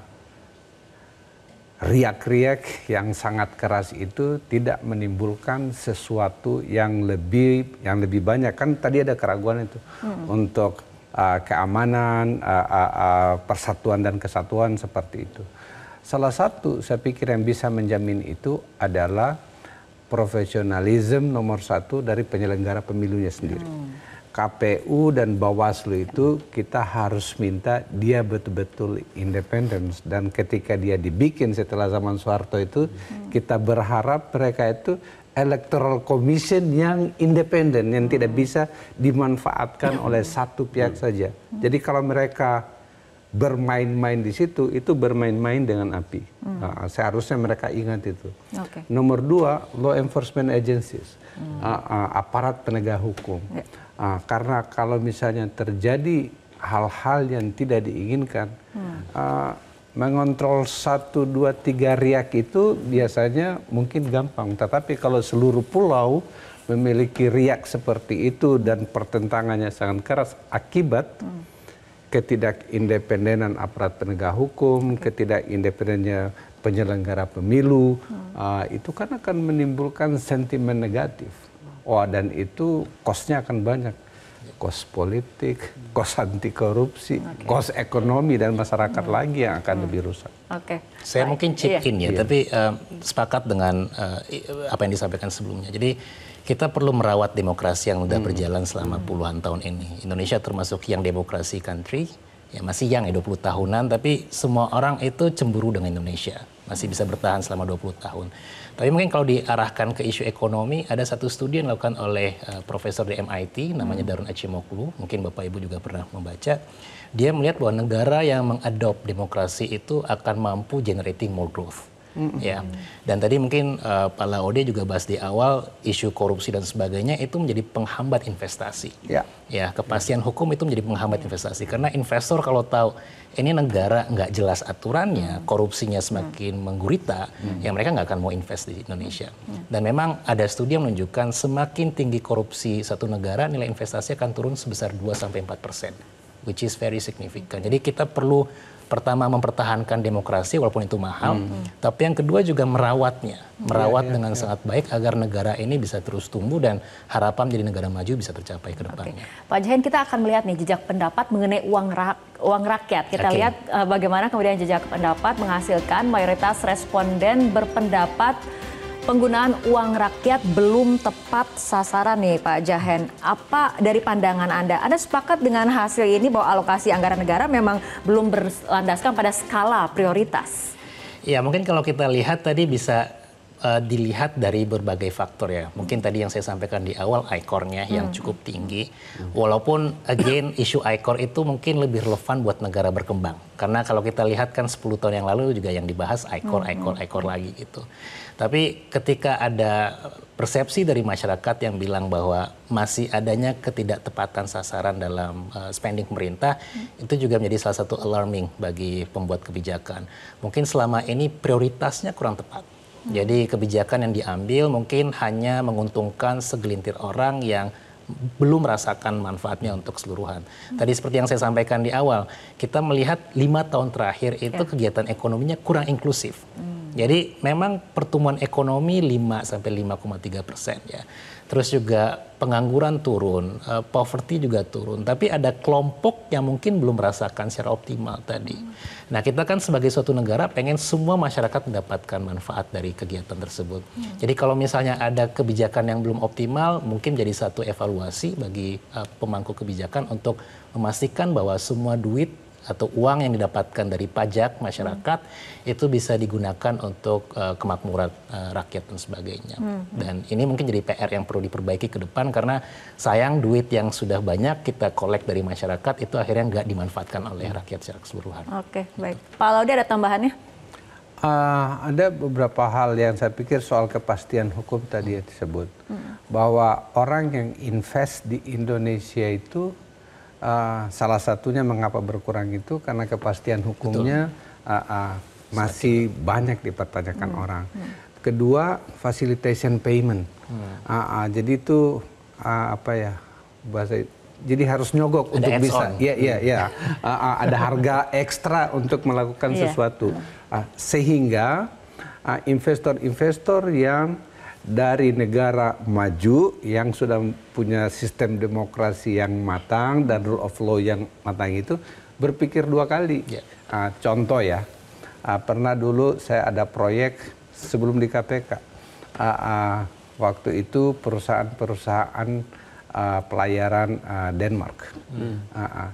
riak-riak yang sangat keras itu tidak menimbulkan sesuatu yang lebih yang lebih banyak kan tadi ada keraguan itu hmm. untuk uh, keamanan, uh, uh, uh, persatuan dan kesatuan seperti itu. Salah satu saya pikir yang bisa menjamin itu adalah profesionalisme nomor satu dari penyelenggara pemilunya sendiri. Hmm. KPU dan Bawaslu itu kita harus minta dia betul-betul independen dan ketika dia dibikin setelah zaman Soeharto itu hmm. kita berharap mereka itu electoral commission yang independen yang tidak hmm. bisa dimanfaatkan oleh satu pihak saja. Hmm. Jadi kalau mereka bermain-main di situ itu bermain-main dengan api. Hmm. Nah, seharusnya mereka ingat itu. Okay. Nomor dua, law enforcement agencies, hmm. uh, uh, aparat penegak hukum. Yeah. Ya. Uh, karena kalau misalnya terjadi hal-hal yang tidak diinginkan, hmm. uh, mengontrol satu dua tiga riak itu biasanya mungkin gampang tetapi kalau seluruh pulau memiliki riak seperti itu dan pertentangannya sangat keras akibat ketidakindependenan aparat penegak hukum, ketidakindependennya penyelenggara pemilu, hmm. ah, itu kan akan menimbulkan sentimen negatif. oh, dan itu kosnya akan banyak kos politik, kos anti korupsi, okay. kos ekonomi dan masyarakat hmm. lagi yang akan hmm. lebih rusak. Oke. Okay. Saya Baik. mungkin chip yeah. in ya, yeah. tapi uh, sepakat dengan uh, apa yang disampaikan sebelumnya. Jadi kita perlu merawat demokrasi yang sudah hmm. berjalan selama hmm. puluhan tahun ini. Indonesia termasuk yang demokrasi country, ya masih yang ya 20 tahunan, tapi semua orang itu cemburu dengan Indonesia. Masih bisa bertahan selama 20 tahun. Tapi mungkin kalau diarahkan ke isu ekonomi, ada satu studi yang dilakukan oleh uh, profesor di MIT, namanya hmm. Darun Acemoglu, mungkin Bapak Ibu juga pernah membaca. Dia melihat bahwa negara yang mengadop demokrasi itu akan mampu generating more growth. Mm-hmm. Ya. Dan tadi mungkin uh, Pak Laode juga bahas di awal isu korupsi dan sebagainya itu menjadi penghambat investasi. Yeah. Ya, kepastian hukum itu menjadi penghambat investasi karena investor kalau tahu ini negara nggak jelas aturannya, hmm. korupsinya semakin hmm. menggurita, hmm. ya mereka nggak akan mau invest di Indonesia. Hmm. Dan memang ada studi yang menunjukkan semakin tinggi korupsi satu negara, nilai investasi akan turun sebesar 2-4 persen, which is very significant. Jadi kita perlu pertama mempertahankan demokrasi walaupun itu mahal, hmm. hmm. tapi yang kedua juga merawatnya, merawat yeah, yeah, dengan yeah. sangat baik agar negara ini bisa terus tumbuh dan harapan menjadi negara maju bisa tercapai ke depannya. Okay. Pak Jahin, kita akan melihat nih jejak pendapat mengenai uang rak uang rakyat. Kita okay. lihat uh, bagaimana kemudian jejak pendapat menghasilkan mayoritas responden berpendapat penggunaan uang rakyat belum tepat sasaran nih Pak Jahen. Apa dari pandangan Anda? Anda sepakat dengan hasil ini bahwa alokasi anggaran negara memang belum berlandaskan pada skala prioritas? Ya mungkin kalau kita lihat tadi bisa uh, dilihat dari berbagai faktor ya. Mungkin tadi yang saya sampaikan di awal ikornya hmm. yang cukup tinggi. Walaupun again isu ikor itu mungkin lebih relevan buat negara berkembang. Karena kalau kita lihat kan 10 tahun yang lalu juga yang dibahas ikor, ikor, ikor lagi gitu. Tapi ketika ada persepsi dari masyarakat yang bilang bahwa masih adanya ketidaktepatan sasaran dalam uh, spending pemerintah hmm. itu juga menjadi salah satu alarming bagi pembuat kebijakan. Mungkin selama ini prioritasnya kurang tepat. Hmm. Jadi kebijakan yang diambil mungkin hanya menguntungkan segelintir orang yang belum merasakan manfaatnya untuk keseluruhan. Hmm. Tadi seperti yang saya sampaikan di awal, kita melihat lima tahun terakhir itu yeah. kegiatan ekonominya kurang inklusif. Hmm jadi memang pertumbuhan ekonomi 5 sampai 5,3 persen ya. Terus juga pengangguran turun, uh, poverty juga turun. Tapi ada kelompok yang mungkin belum merasakan secara optimal tadi. Hmm. Nah kita kan sebagai suatu negara pengen semua masyarakat mendapatkan manfaat dari kegiatan tersebut. Hmm. Jadi kalau misalnya ada kebijakan yang belum optimal, mungkin jadi satu evaluasi bagi uh, pemangku kebijakan untuk memastikan bahwa semua duit atau uang yang didapatkan dari pajak masyarakat hmm. itu bisa digunakan untuk uh, kemakmuran uh, rakyat dan sebagainya. Hmm. Dan ini mungkin jadi PR yang perlu diperbaiki ke depan karena sayang duit yang sudah banyak kita kolek dari masyarakat itu akhirnya nggak dimanfaatkan oleh hmm. rakyat secara keseluruhan. Oke, okay, gitu. baik. Gitu. Pak Laude ada tambahannya? Uh, ada beberapa hal yang saya pikir soal kepastian hukum tadi yang disebut. Hmm. Bahwa orang yang invest di Indonesia itu uh, salah satunya mengapa berkurang itu karena kepastian hukumnya uh, uh, masih Satu. banyak dipertanyakan hmm. orang. Hmm. Kedua, facilitation payment. Hmm. Uh, uh, jadi itu uh, apa ya bahasa jadi harus nyogok ada untuk bisa. Iya, iya, iya. Hmm. Ada harga ekstra untuk melakukan yeah. sesuatu. Uh, sehingga investor-investor uh, investor -investor yang dari negara maju yang sudah punya sistem demokrasi yang matang dan rule of law yang matang itu berpikir dua kali. Ya. Uh, contoh ya, uh, pernah dulu saya ada proyek sebelum di KPK. Uh, ah, uh, waktu itu perusahaan-perusahaan uh, pelayaran uh, Denmark. Hmm. Uh, uh.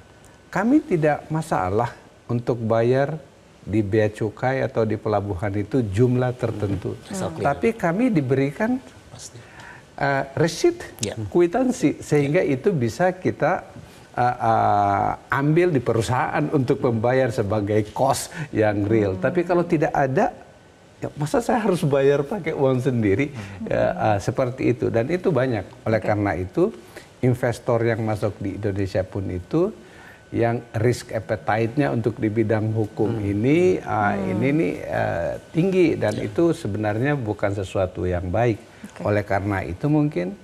Kami tidak masalah untuk bayar di bea cukai atau di pelabuhan itu jumlah tertentu. Hmm. Tapi kami diberikan uh, eh, resit, yeah. kuitansi sehingga yeah. itu bisa kita uh, uh, ambil di perusahaan untuk membayar sebagai cost yang real. Hmm. Tapi kalau tidak ada ya masa saya harus bayar pakai uang sendiri hmm. uh, uh, seperti itu dan itu banyak. Oleh okay. karena itu investor yang masuk di Indonesia pun itu yang risk appetite-nya untuk di bidang hukum hmm. ini uh, ini nih uh, tinggi dan yeah. itu sebenarnya bukan sesuatu yang baik. Okay. Oleh karena itu mungkin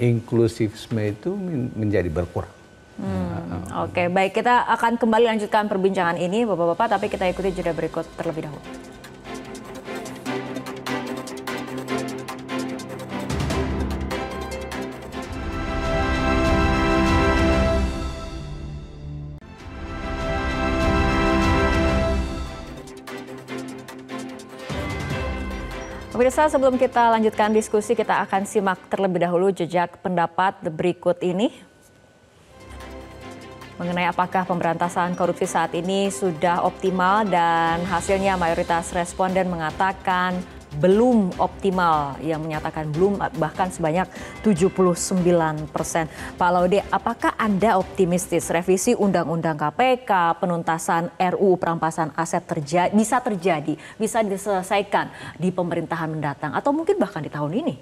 inklusivisme itu menjadi berkurang. Hmm. Uh, Oke, okay. baik kita akan kembali lanjutkan perbincangan ini Bapak-bapak tapi kita ikuti jeda berikut terlebih dahulu. Pemirsa, sebelum kita lanjutkan diskusi, kita akan simak terlebih dahulu jejak pendapat berikut ini mengenai apakah pemberantasan korupsi saat ini sudah optimal dan hasilnya mayoritas responden mengatakan belum optimal yang menyatakan belum bahkan sebanyak 79 persen. Pak Laude, apakah Anda optimistis revisi Undang-Undang KPK, penuntasan RUU perampasan aset terjadi, bisa terjadi, bisa diselesaikan di pemerintahan mendatang atau mungkin bahkan di tahun ini?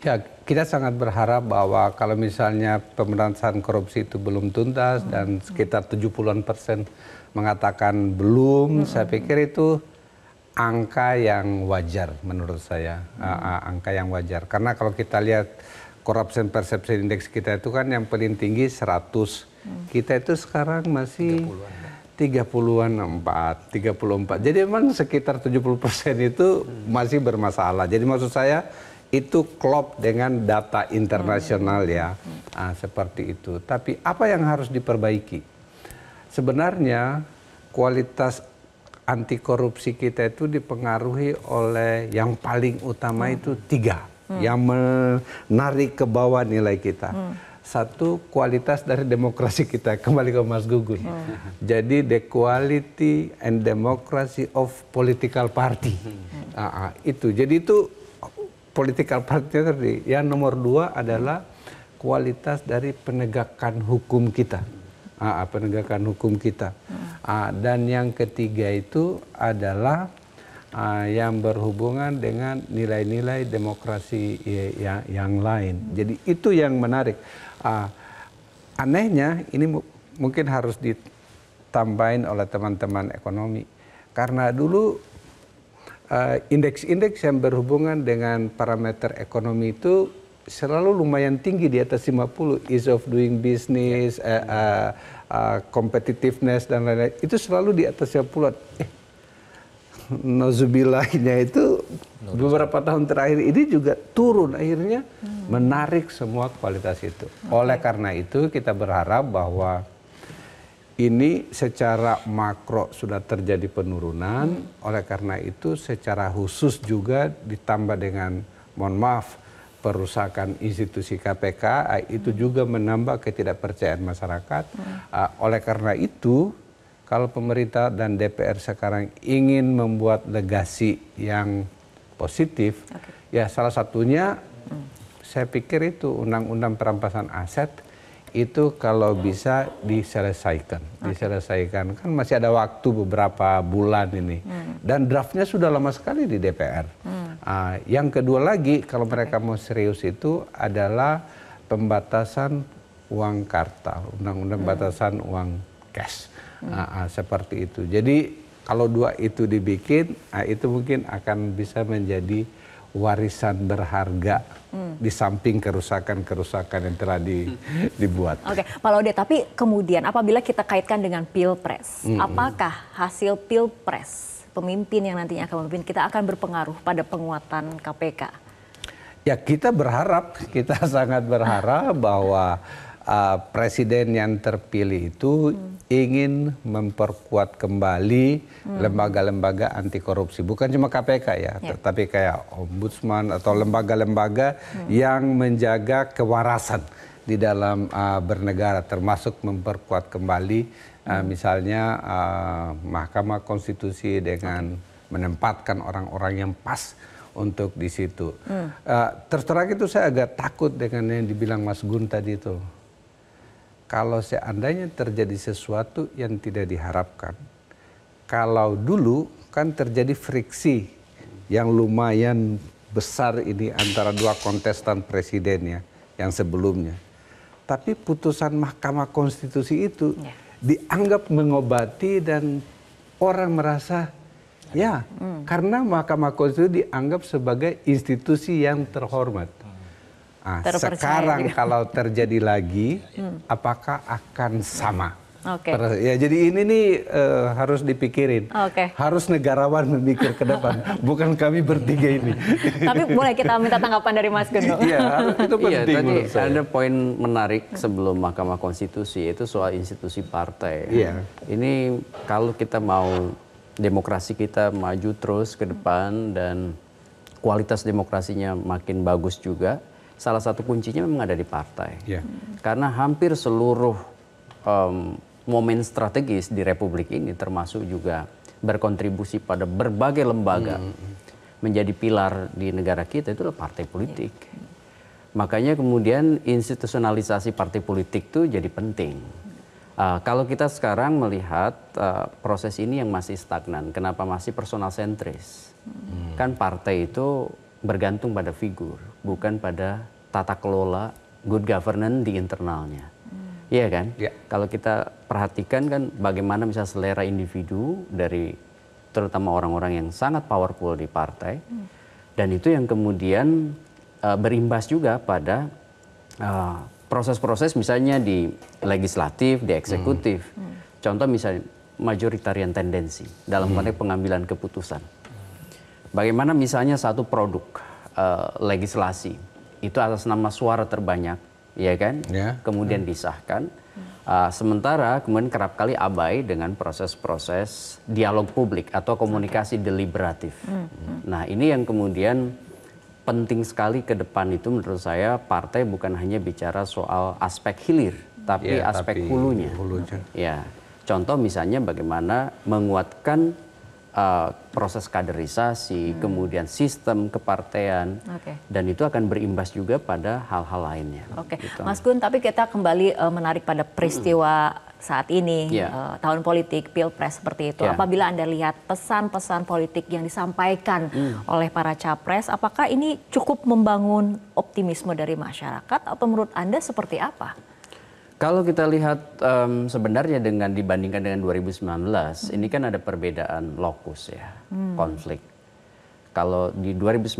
Ya, kita sangat berharap bahwa kalau misalnya pemerintahan korupsi itu belum tuntas hmm. dan sekitar 70-an persen mengatakan belum, hmm. saya pikir itu angka yang wajar menurut saya, hmm. angka yang wajar. Karena kalau kita lihat corruption perception index kita itu kan yang paling tinggi 100. Hmm. Kita itu sekarang masih 30-an 4, 34. Jadi memang sekitar 70% itu hmm. masih bermasalah. Jadi maksud saya itu klop dengan data internasional hmm. ya. Uh, seperti itu. Tapi apa yang harus diperbaiki? Sebenarnya kualitas anti korupsi kita itu dipengaruhi oleh yang paling utama hmm. itu tiga hmm. yang menarik ke bawah nilai kita. Hmm. Satu kualitas dari demokrasi kita kembali ke Mas Gugun. Hmm. Jadi the quality and democracy of political party hmm. uh, itu. Jadi itu political party tadi. Yang nomor dua adalah kualitas dari penegakan hukum kita. Uh, penegakan hukum kita. Hmm. Uh, dan yang ketiga itu adalah uh, yang berhubungan dengan nilai-nilai demokrasi ya, ya yang lain. Hmm. Jadi itu yang menarik. Uh, anehnya ini mungkin harus ditambahin oleh teman-teman ekonomi karena dulu indeks-indeks uh, -indeks yang berhubungan dengan parameter ekonomi itu selalu lumayan tinggi di atas 50 ease of doing business uh, uh, uh, competitiveness dan lain-lain itu selalu di atas 50 eh, nozubillahnya itu beberapa tahun terakhir ini juga turun akhirnya hmm. menarik semua kualitas itu oleh karena itu kita berharap bahwa ini secara makro sudah terjadi penurunan hmm. oleh karena itu secara khusus juga ditambah dengan mohon maaf perusakan institusi KPK ah, itu juga menambah ketidakpercayaan masyarakat. Hmm. Ah, oleh karena itu, kalau pemerintah dan DPR sekarang ingin membuat legasi yang positif, okay. ya salah satunya hmm. saya pikir itu undang-undang perampasan aset itu kalau bisa diselesaikan, okay. diselesaikan kan masih ada waktu beberapa bulan ini hmm. dan draftnya sudah lama sekali di DPR. Hmm. Uh, yang kedua lagi kalau mereka mau serius itu adalah pembatasan uang kartal, undang-undang hmm. batasan uang cash hmm. uh, uh, seperti itu. Jadi kalau dua itu dibikin, uh, itu mungkin akan bisa menjadi warisan berharga hmm. di samping kerusakan-kerusakan yang telah di, dibuat. Oke, okay. Pak Laude, tapi kemudian apabila kita kaitkan dengan pilpres, hmm. apakah hasil pilpres pemimpin yang nantinya akan memimpin kita akan berpengaruh pada penguatan KPK? Ya kita berharap, kita sangat berharap bahwa uh, presiden yang terpilih itu hmm ingin memperkuat kembali hmm. lembaga-lembaga hmm. anti korupsi bukan cuma KPK ya, ya. tetapi kayak ombudsman atau lembaga-lembaga hmm. yang menjaga kewarasan di dalam uh, bernegara termasuk memperkuat kembali uh, hmm. misalnya uh, Mahkamah Konstitusi dengan menempatkan orang-orang yang pas untuk di situ. Hmm. Uh, terus terang itu saya agak takut dengan yang dibilang Mas Gun tadi itu kalau seandainya terjadi sesuatu yang tidak diharapkan, kalau dulu kan terjadi friksi yang lumayan besar ini antara dua kontestan presidennya yang sebelumnya. Tapi putusan Mahkamah Konstitusi itu ya. dianggap mengobati dan orang merasa ya hmm. karena Mahkamah Konstitusi dianggap sebagai institusi yang terhormat Nah, sekarang juga. Gitu. kalau terjadi lagi, hmm. apakah akan sama? Oke. Okay. Ya jadi ini nih uh, harus dipikirin. Oke. Okay. Harus negarawan memikir ke depan, bukan kami bertiga ini. Tapi boleh kita minta tanggapan dari Mas Gendong. Iya, itu iya, penting. Iya, tadi ada poin menarik sebelum Mahkamah Konstitusi itu soal institusi partai. Iya. Ini kalau kita mau demokrasi kita maju terus ke depan dan kualitas demokrasinya makin bagus juga salah satu kuncinya memang ada di partai. Yeah. Karena hampir seluruh um, momen strategis di Republik ini termasuk juga berkontribusi pada berbagai lembaga hmm. hmm. menjadi pilar di negara kita itu adalah partai politik. Yeah. Hmm. Makanya kemudian institusionalisasi partai politik itu jadi penting. Uh, kalau kita sekarang melihat uh, proses ini yang masih stagnan, kenapa masih personal sentris? Hmm. Kan partai itu bergantung pada figur, bukan pada tata kelola good governance di internalnya. Hmm. Iya kan? Ya. Kalau kita perhatikan kan bagaimana misalnya selera individu dari terutama orang-orang yang sangat powerful di partai hmm. dan itu yang kemudian uh, berimbas juga pada proses eh, proses-proses misalnya di legislatif, di eksekutif. Hmm. hmm. Contoh misalnya majoritarian tendensi dalam hmm. konteks pengambilan keputusan Bagaimana misalnya satu produk uh, legislasi itu atas nama suara terbanyak, ya kan? Yeah. Kemudian hmm. disahkan. Uh, sementara kemudian kerap kali abai dengan proses-proses dialog publik atau komunikasi deliberatif. Hmm, hmm. Nah ini yang kemudian penting sekali ke depan itu menurut saya partai bukan hanya bicara soal aspek hilir tapi yeah, aspek tapi hulunya. hulunya. Ya. Contoh misalnya bagaimana menguatkan uh, proses kaderisasi, hmm. kemudian sistem kepartean, okay. dan itu akan berimbas juga pada hal-hal lainnya. Oke, okay. gitu. Mas Gun, tapi kita kembali uh, menarik pada hmm. peristiwa hmm. saat ini, yeah. Iya. uh, tahun politik, pilpres seperti itu. Yeah. Apabila anda lihat pesan-pesan politik yang disampaikan hmm. oleh para capres, apakah ini cukup membangun optimisme dari masyarakat atau menurut anda seperti apa? Kalau kita lihat um, sebenarnya dengan dibandingkan dengan 2019, hmm. ini kan ada perbedaan lokus ya, hmm. konflik. Kalau di 2019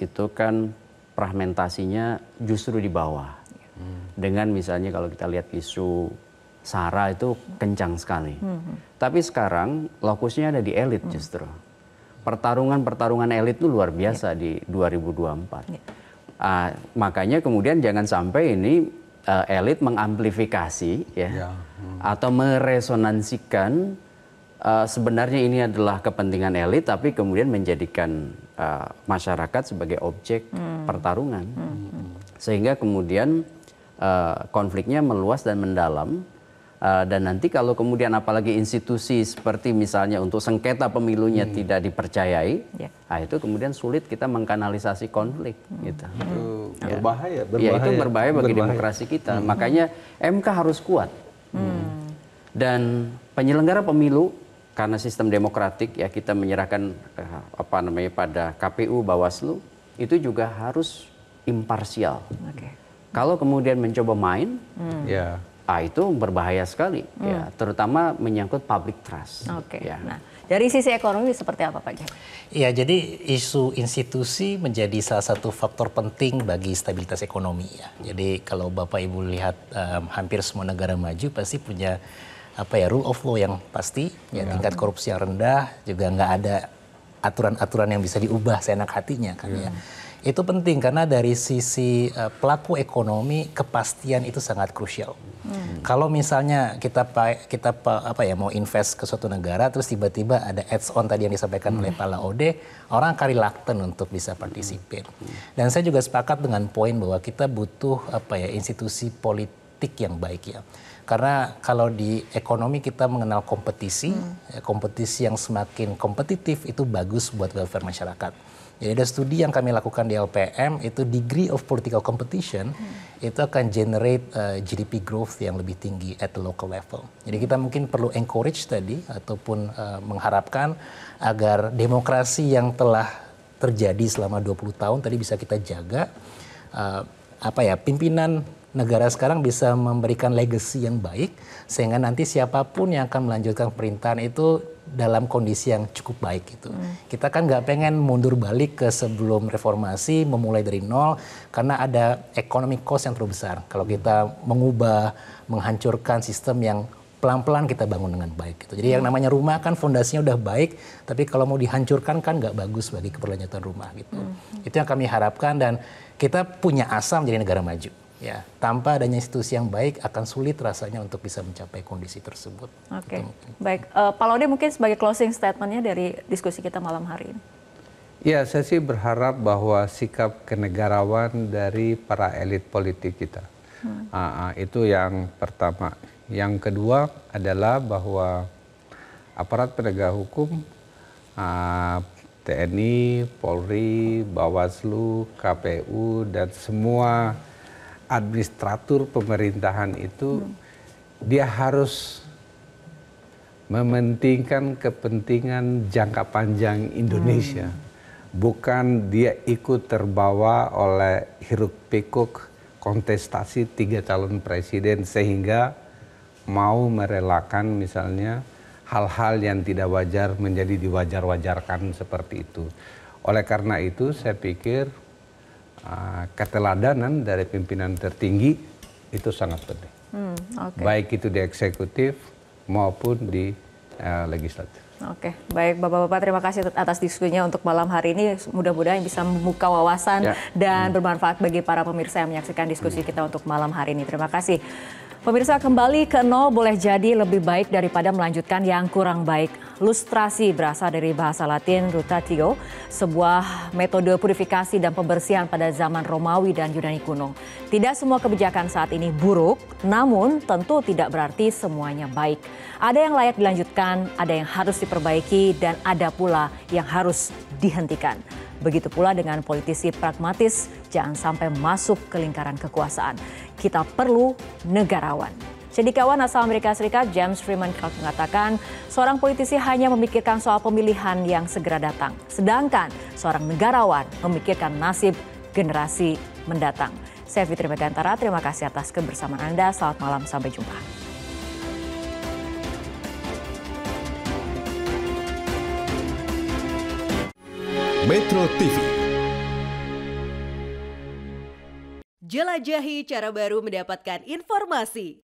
itu kan fragmentasinya justru di bawah. Hmm. Dengan misalnya kalau kita lihat isu SARA itu kencang sekali. Hmm. Tapi sekarang lokusnya ada di elit hmm. justru. Pertarungan-pertarungan elit itu luar biasa yeah. di 2024. Yeah. Uh, makanya kemudian jangan sampai ini uh, elit mengamplifikasi ya, ya. Hmm. atau meresonansikan uh, sebenarnya ini adalah kepentingan elit tapi kemudian menjadikan uh, masyarakat sebagai objek hmm. pertarungan hmm. hmm. sehingga kemudian uh, konfliknya meluas dan mendalam Eh, dan nanti kalau kemudian apalagi institusi seperti misalnya untuk sengketa pemilunya hmm. tidak dipercayai, yeah. nah itu kemudian sulit kita mengkanalisasi konflik. Hmm. Gitu. Itu ya. berbahaya, ya, berbahaya. Ya itu berbahaya bagi berbahaya. demokrasi kita. Hmm. Makanya MK harus kuat. Hmm. Dan penyelenggara pemilu karena sistem demokratik ya kita menyerahkan eh, apa namanya pada KPU Bawaslu itu juga harus imparsial. Okay. Kalau kemudian mencoba main, hmm. yeah ah, itu berbahaya sekali, hmm. ya, terutama menyangkut public trust. Oke. Okay. Ya. Nah, dari sisi ekonomi seperti apa Pak Jack? Iya, jadi isu institusi menjadi salah satu faktor penting bagi stabilitas ekonomi. Ya. Jadi kalau Bapak Ibu lihat um, hampir semua negara maju pasti punya apa ya rule of law yang pasti, ya, ya. tingkat korupsi yang rendah, juga nggak ada aturan-aturan yang bisa diubah seenak hatinya kan ya. ya itu penting karena dari sisi uh, pelaku ekonomi kepastian itu sangat krusial. Hmm. Kalau misalnya kita kita apa ya mau invest ke suatu negara terus tiba-tiba ada ads on tadi yang disampaikan hmm. oleh Pak Ode, orang akan reluctant untuk bisa partisipir. Hmm. Dan saya juga sepakat dengan poin bahwa kita butuh apa ya institusi politik yang baik ya. Karena kalau di ekonomi kita mengenal kompetisi, hmm. Ya, kompetisi yang semakin kompetitif itu bagus buat welfare masyarakat. Jadi ada studi yang kami lakukan di LPM itu degree of political competition hmm. itu akan generate uh, eh, GDP growth yang lebih tinggi at the local level. Jadi kita mungkin perlu encourage tadi ataupun uh, mengharapkan agar demokrasi yang telah terjadi selama 20 tahun tadi bisa kita jaga uh, apa ya pimpinan negara sekarang bisa memberikan legacy yang baik sehingga nanti siapapun yang akan melanjutkan perintahan itu dalam kondisi yang cukup baik gitu. Hmm. Kita kan nggak pengen mundur balik ke sebelum reformasi, memulai dari nol, karena ada economic cost yang terlalu besar. Kalau kita mengubah, menghancurkan sistem yang pelan-pelan kita bangun dengan baik gitu. Jadi hmm. yang namanya rumah kan fondasinya udah baik, tapi kalau mau dihancurkan kan nggak bagus bagi keberlanjutan rumah gitu. Hmm. Itu yang kami harapkan dan kita punya asam jadi negara maju. Ya, tanpa adanya institusi yang baik akan sulit rasanya untuk bisa mencapai kondisi tersebut. Oke, okay. baik. Uh, Pak Laude mungkin sebagai closing statementnya dari diskusi kita malam hari ini. Ya, saya sih berharap bahwa sikap kenegarawan dari para elit politik kita. Hmm. Uh, itu yang pertama. Yang kedua adalah bahwa aparat penegak hukum, uh, ah, TNI, Polri, Bawaslu, KPU, dan semua administratur pemerintahan itu dia harus mementingkan kepentingan jangka panjang Indonesia. Hmm. Bukan dia ikut terbawa oleh hiruk pikuk kontestasi tiga calon presiden sehingga mau merelakan misalnya hal-hal yang tidak wajar menjadi diwajar-wajarkan seperti itu. Oleh karena itu saya pikir Ah, keteladanan dari pimpinan tertinggi itu sangat penting. Hmm, okay. Baik itu di eksekutif maupun di uh, legislatif. Oke, baik Bapak-Bapak terima kasih atas diskusinya untuk malam hari ini. Mudah-mudahan bisa membuka wawasan ya. dan hmm. bermanfaat bagi para pemirsa yang menyaksikan diskusi hmm. kita untuk malam hari ini. Terima kasih. Pemirsa kembali ke nol boleh jadi lebih baik daripada melanjutkan yang kurang baik. Lustrasi berasal dari bahasa Latin rutatio, sebuah metode purifikasi dan pembersihan pada zaman Romawi dan Yunani kuno. Tidak semua kebijakan saat ini buruk, namun tentu tidak berarti semuanya baik. Ada yang layak dilanjutkan, ada yang harus diperbaiki, dan ada pula yang harus dihentikan. Begitu pula dengan politisi pragmatis, jangan sampai masuk ke lingkaran kekuasaan. Kita perlu negarawan. Cendikawan asal Amerika Serikat James Freeman Clark mengatakan seorang politisi hanya memikirkan soal pemilihan yang segera datang. Sedangkan seorang negarawan memikirkan nasib generasi mendatang. Saya Fitri Megantara, terima kasih atas kebersamaan Anda. Selamat malam, sampai jumpa. Metro TV. Jelajahi cara baru mendapatkan informasi.